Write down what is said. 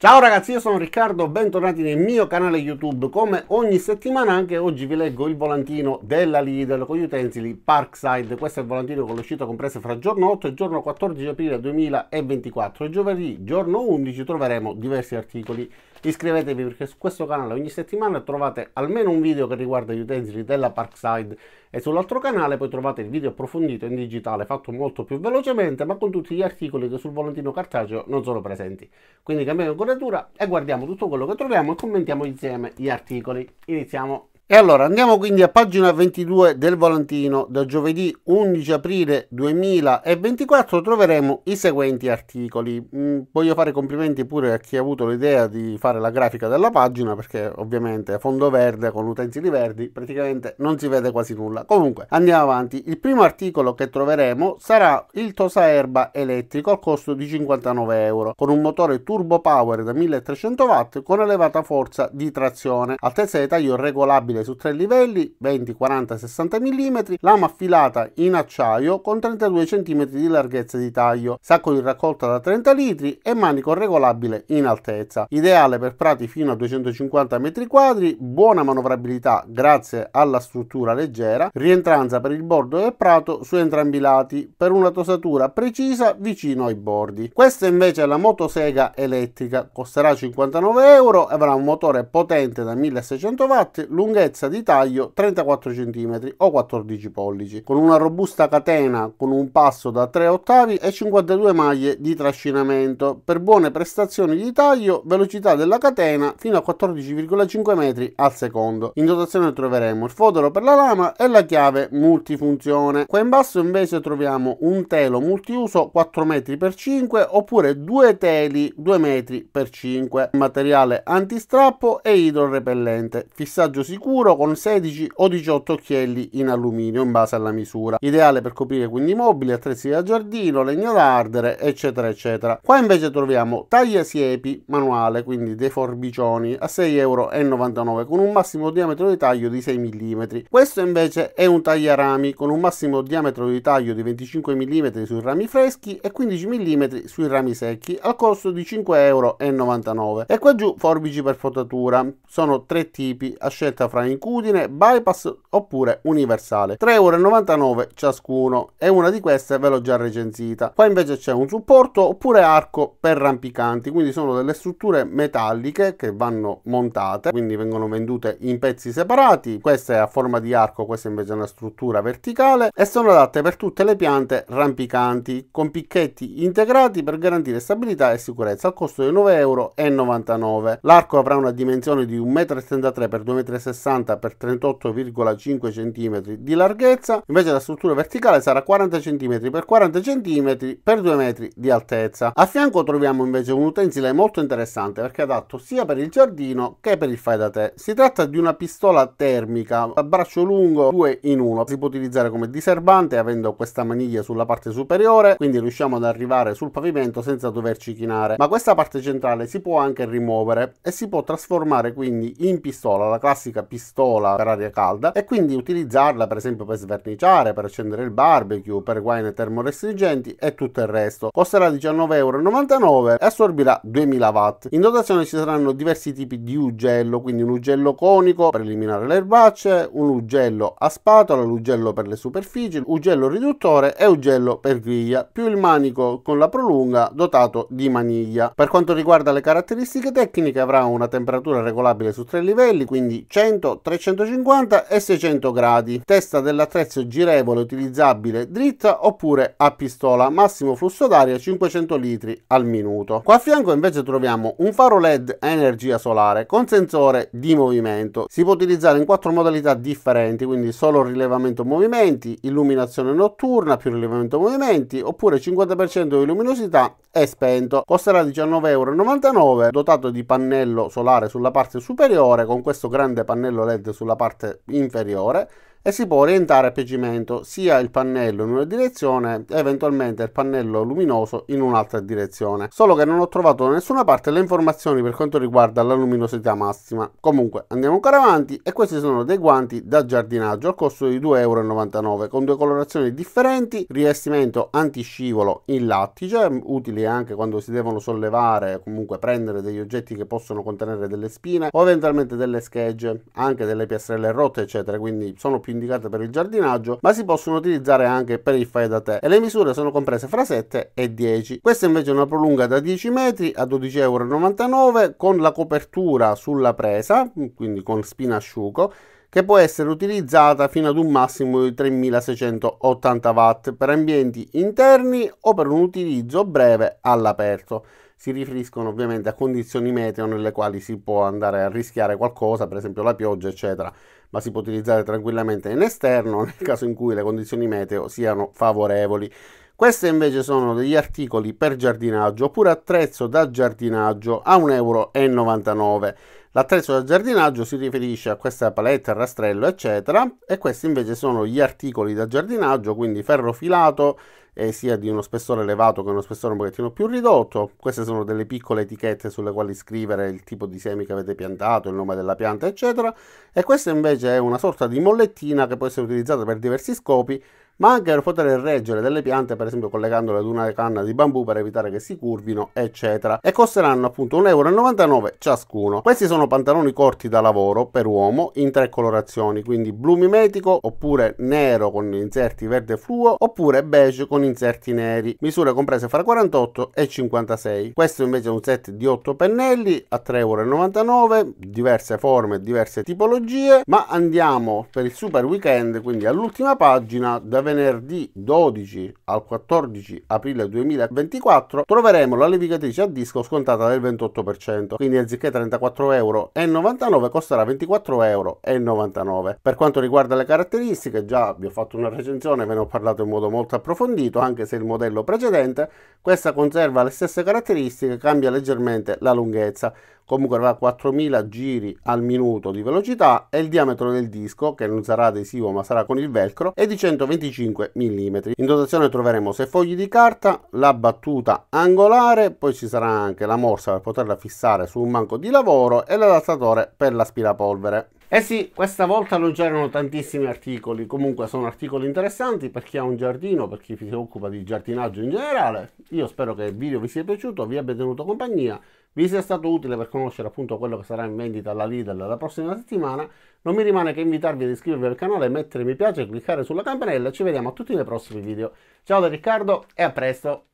Ciao ragazzi, io sono Riccardo, bentornati nel mio canale YouTube. Come ogni settimana anche oggi vi leggo il volantino della Lidl con gli utensili Parkside. Questo è il volantino con l'uscita compresa fra giorno 8 e giorno 14 aprile 2024. E giovedì, giorno 11, troveremo diversi articoli. Iscrivetevi perché su questo canale ogni settimana trovate almeno un video che riguarda gli utensili della Parkside e sull'altro canale poi trovate il video approfondito in digitale fatto molto più velocemente ma con tutti gli articoli che sul volantino cartaceo non sono presenti. Quindi cambiamo ancora scollatura e guardiamo tutto quello che troviamo e commentiamo insieme gli articoli. Iniziamo e allora andiamo quindi a pagina 22 del volantino, da giovedì 11 aprile 2024 troveremo i seguenti articoli. Mm, voglio fare complimenti pure a chi ha avuto l'idea di fare la grafica della pagina perché ovviamente a fondo verde con utensili verdi praticamente non si vede quasi nulla. Comunque andiamo avanti, il primo articolo che troveremo sarà il tosaerba elettrico al costo di 59 euro con un motore turbo power da 1300 watt con elevata forza di trazione, altezza di taglio regolabile disponibile su tre livelli 20, 40 60 mm, lama affilata in acciaio con 32 cm di larghezza di taglio, sacco di raccolta da 30 litri e manico regolabile in altezza. Ideale per prati fino a 250 m2, buona manovrabilità grazie alla struttura leggera, rientranza per il bordo del prato su entrambi i lati per una tosatura precisa vicino ai bordi. Questa invece è la motosega elettrica, costerà 59 euro, e avrà un motore potente da 1600 watt, lunghezza lunghezza di taglio 34 cm o 14 pollici, con una robusta catena con un passo da 3 ottavi e 52 maglie di trascinamento per buone prestazioni di taglio, velocità della catena fino a 14,5 metri al secondo. In dotazione troveremo il fodero per la lama e la chiave multifunzione. Qua in basso invece troviamo un telo multiuso 4 m x 5 oppure due teli 2 m x 5, materiale antistrappo e idrorepellente, fissaggio sicuro scuro con 16 o 18 occhielli in alluminio in base alla misura. Ideale per coprire quindi mobili, attrezzi da giardino, legno d'ardere, eccetera, eccetera. Qua invece troviamo taglia siepi manuale, quindi dei forbicioni, a 6,99 euro con un massimo diametro di taglio di 6 mm. Questo invece è un tagliarami con un massimo diametro di taglio di 25 mm sui rami freschi e 15 mm sui rami secchi al costo di 5,99 euro. E qua giù forbici per potatura. Sono tre tipi a scelta fra Incudine, bypass oppure universale. 3,99€ ciascuno e una di queste ve l'ho già recensita. Qua invece c'è un supporto oppure arco per rampicanti, quindi sono delle strutture metalliche che vanno montate, quindi vengono vendute in pezzi separati. Questa è a forma di arco, questa invece è una struttura verticale e sono adatte per tutte le piante rampicanti con picchetti integrati per garantire stabilità e sicurezza al costo di 9,99€. L'arco avrà una dimensione di 1,33 x 2,60 m 60 x 38,5 cm di larghezza, invece la struttura verticale sarà 40 cm x 40 cm x 2 m di altezza. A fianco troviamo invece un utensile molto interessante perché è adatto sia per il giardino che per il fai da te. Si tratta di una pistola termica a braccio lungo 2 in 1, si può utilizzare come diserbante avendo questa maniglia sulla parte superiore, quindi riusciamo ad arrivare sul pavimento senza doverci chinare, ma questa parte centrale si può anche rimuovere e si può trasformare quindi in pistola, la classica pistola pistola per aria calda e quindi utilizzarla per esempio per sverniciare, per accendere il barbecue, per guaine termorestringenti e tutto il resto. Costerà 19,99€ e assorbirà 2000 watt. In dotazione ci saranno diversi tipi di ugello, quindi un ugello conico per eliminare le erbacce, un ugello a spatola, l'ugello per le superfici, ugello riduttore e ugello per griglia, più il manico con la prolunga dotato di maniglia. Per quanto riguarda le caratteristiche tecniche avrà una temperatura regolabile su tre livelli, quindi 100, inclinato 350 e 600 gradi, testa dell'attrezzo girevole utilizzabile dritta oppure a pistola, massimo flusso d'aria 500 litri al minuto. Qua a fianco invece troviamo un faro LED a energia solare con sensore di movimento. Si può utilizzare in quattro modalità differenti, quindi solo rilevamento movimenti, illuminazione notturna più rilevamento movimenti, oppure 50% di luminosità è spento. Costerà 19,99 euro, dotato di pannello solare sulla parte superiore con questo grande pannello pannello LED sulla parte inferiore e si può orientare a piacimento sia il pannello in una direzione e eventualmente il pannello luminoso in un'altra direzione. Solo che non ho trovato da nessuna parte le informazioni per quanto riguarda la luminosità massima. Comunque andiamo ancora avanti e questi sono dei guanti da giardinaggio al costo di 2,99 euro con due colorazioni differenti, rivestimento antiscivolo in lattice, utili anche quando si devono sollevare, comunque prendere degli oggetti che possono contenere delle spine o eventualmente delle schegge, anche delle piastrelle rotte eccetera, quindi sono più più indicate per il giardinaggio, ma si possono utilizzare anche per il fai da te e le misure sono comprese fra 7 e 10. Questa invece è una prolunga da 10 metri a 12,99 euro con la copertura sulla presa, quindi con spina asciugo, che può essere utilizzata fino ad un massimo di 3680 watt per ambienti interni o per un utilizzo breve all'aperto si riferiscono ovviamente a condizioni meteo nelle quali si può andare a rischiare qualcosa, per esempio la pioggia, eccetera, ma si può utilizzare tranquillamente in esterno nel caso in cui le condizioni meteo siano favorevoli. Queste invece sono degli articoli per giardinaggio oppure attrezzo da giardinaggio a 1,99 euro. L'attrezzo da giardinaggio si riferisce a questa paletta, rastrello, eccetera, e questi invece sono gli articoli da giardinaggio, quindi ferro filato, eh, sia di uno spessore elevato che uno spessore un pochettino più ridotto. Queste sono delle piccole etichette sulle quali scrivere il tipo di semi che avete piantato, il nome della pianta, eccetera. E questa invece è una sorta di mollettina che può essere utilizzata per diversi scopi ma anche per poter reggere delle piante, per esempio collegandole ad una canna di bambù per evitare che si curvino, eccetera. E costeranno appunto 1,99 euro ciascuno. Questi sono pantaloni corti da lavoro per uomo in tre colorazioni, quindi blu mimetico oppure nero con inserti verde fluo oppure beige con inserti neri, misure comprese fra 48 e 56. Questo invece è un set di 8 pennelli a 3,99 euro, diverse forme, diverse tipologie, ma andiamo per il super weekend, quindi all'ultima pagina da venerdì 12 al 14 aprile 2024 troveremo la levigatrice a disco scontata del 28%, quindi anziché 34,99 euro costerà 24,99 euro. Per quanto riguarda le caratteristiche, già vi ho fatto una recensione, ve ne ho parlato in modo molto approfondito, anche se il modello precedente, questa conserva le stesse caratteristiche, cambia leggermente la lunghezza comunque avrà 4000 giri al minuto di velocità e il diametro del disco che non sarà adesivo ma sarà con il velcro è di 125 mm in dotazione troveremo 6 fogli di carta la battuta angolare poi ci sarà anche la morsa per poterla fissare su un manco di lavoro e l'adattatore per l'aspirapolvere eh sì, questa volta non c'erano tantissimi articoli, comunque sono articoli interessanti per chi ha un giardino, per chi si occupa di giardinaggio in generale. Io spero che il video vi sia piaciuto, vi abbia tenuto compagnia vi sia stato utile per conoscere appunto quello che sarà in vendita alla Lidl la prossima settimana, non mi rimane che invitarvi ad iscrivervi al canale, mettere mi piace, cliccare sulla campanella, ci vediamo a tutti nei prossimi video. Ciao da Riccardo e a presto!